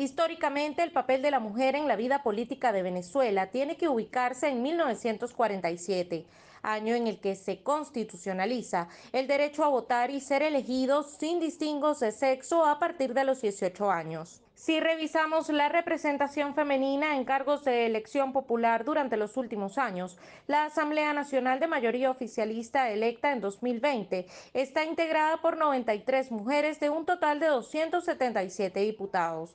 Históricamente, el papel de la mujer en la vida política de Venezuela tiene que ubicarse en 1947, año en el que se constitucionaliza el derecho a votar y ser elegidos sin distingos de sexo a partir de los 18 años. Si revisamos la representación femenina en cargos de elección popular durante los últimos años, la Asamblea Nacional de Mayoría Oficialista electa en 2020 está integrada por 93 mujeres de un total de 277 diputados.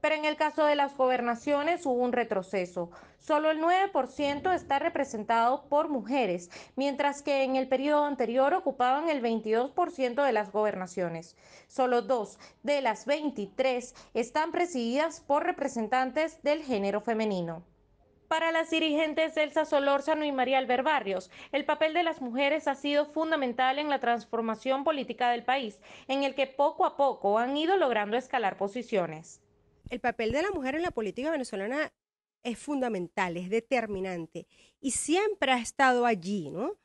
Pero en el caso de las gobernaciones hubo un retroceso. Solo el 9% está representado por mujeres, mientras que en el periodo anterior ocupaban el 22% de las gobernaciones. Solo dos de las 23 están presididas por representantes del género femenino. Para las dirigentes Elsa Solórzano y María Albert Barrios, el papel de las mujeres ha sido fundamental en la transformación política del país, en el que poco a poco han ido logrando escalar posiciones el papel de la mujer en la política venezolana es fundamental, es determinante y siempre ha estado allí, ¿no?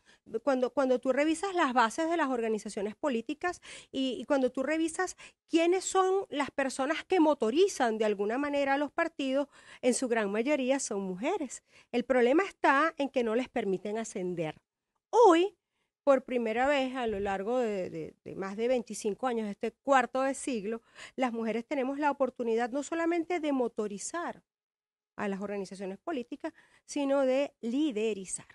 Cuando, cuando tú revisas las bases de las organizaciones políticas y, y, cuando tú revisas quiénes son las personas que motorizan de alguna manera a los partidos, en su gran mayoría son mujeres. El problema está en que no les permiten ascender. Hoy por primera vez a lo largo de, más de 25 años, este cuarto de siglo, las mujeres tenemos la oportunidad no solamente de motorizar a las organizaciones políticas, sino de liderizar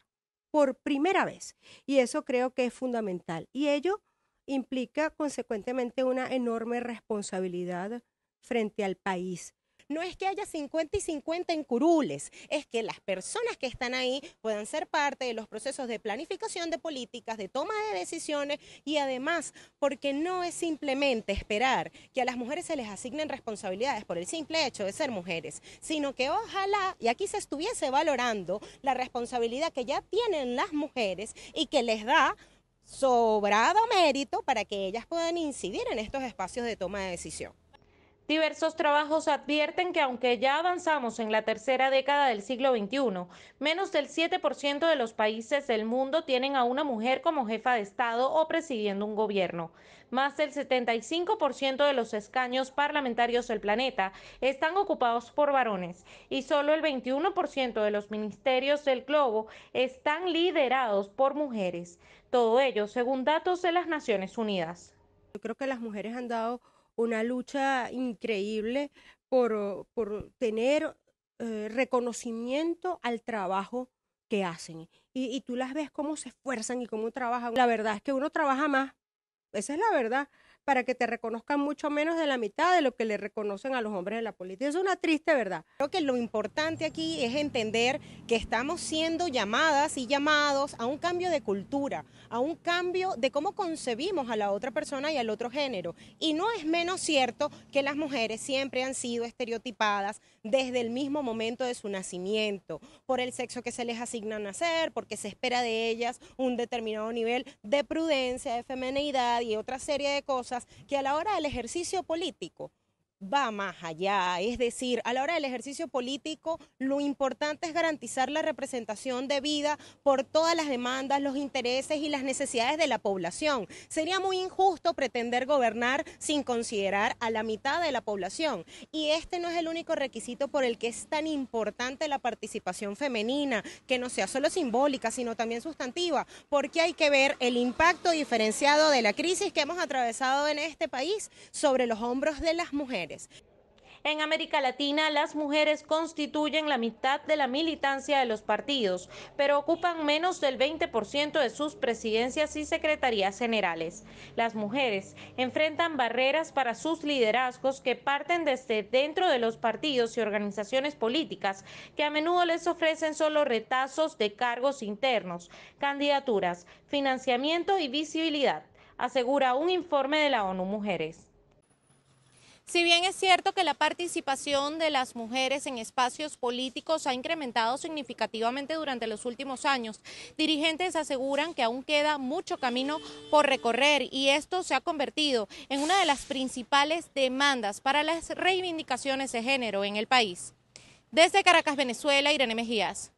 por primera vez. Y eso creo que es fundamental. Y ello implica consecuentemente una enorme responsabilidad frente al país, no es que haya 50 y 50 en curules, es que las personas que están ahí puedan ser parte de los procesos de planificación de políticas, de toma de decisiones y además porque no es simplemente esperar que a las mujeres se les asignen responsabilidades por el simple hecho de ser mujeres, sino que ojalá y aquí se estuviese valorando la responsabilidad que ya tienen las mujeres y que les da sobrado mérito para que ellas puedan incidir en estos espacios de toma de decisión. Diversos trabajos advierten que aunque ya avanzamos en la tercera década del siglo XXI, menos del 7% de los países del mundo tienen a una mujer como jefa de Estado o presidiendo un gobierno. Más del 75% de los escaños parlamentarios del planeta están ocupados por varones y solo el 21% de los ministerios del globo están liderados por mujeres. Todo ello según datos de las Naciones Unidas. Yo creo que las mujeres han dado una lucha increíble por, por tener eh, reconocimiento al trabajo que hacen. Y, y tú las ves cómo se esfuerzan y cómo trabajan. La verdad es que uno trabaja más, esa es la verdad para que te reconozcan mucho menos de la mitad de lo que le reconocen a los hombres en la política. Es una triste verdad. Creo que lo importante aquí es entender que estamos siendo llamadas y llamados a un cambio de cultura, a un cambio de cómo concebimos a la otra persona y al otro género. Y no es menos cierto que las mujeres siempre han sido estereotipadas desde el mismo momento de su nacimiento, por el sexo que se les asigna nacer, porque se espera de ellas un determinado nivel de prudencia, de femenidad y otra serie de cosas que a la hora del ejercicio político va más allá. Es decir, a la hora del ejercicio político, lo importante es garantizar la representación debida por todas las demandas, los intereses y las necesidades de la población. Sería muy injusto pretender gobernar sin considerar a la mitad de la población. Y este no es el único requisito por el que es tan importante la participación femenina, que no sea solo simbólica, sino también sustantiva, porque hay que ver el impacto diferenciado de la crisis que hemos atravesado en este país sobre los hombros de las mujeres. En América Latina, las mujeres constituyen la mitad de la militancia de los partidos, pero ocupan menos del 20% de sus presidencias y secretarías generales. Las mujeres enfrentan barreras para sus liderazgos que parten desde dentro de los partidos y organizaciones políticas, que a menudo les ofrecen solo retazos de cargos internos, candidaturas, financiamiento y visibilidad, asegura un informe de la ONU Mujeres. Si bien es cierto que la participación de las mujeres en espacios políticos ha incrementado significativamente durante los últimos años, dirigentes aseguran que aún queda mucho camino por recorrer y esto se ha convertido en una de las principales demandas para las reivindicaciones de género en el país. Desde Caracas, Venezuela, Irene Mejías.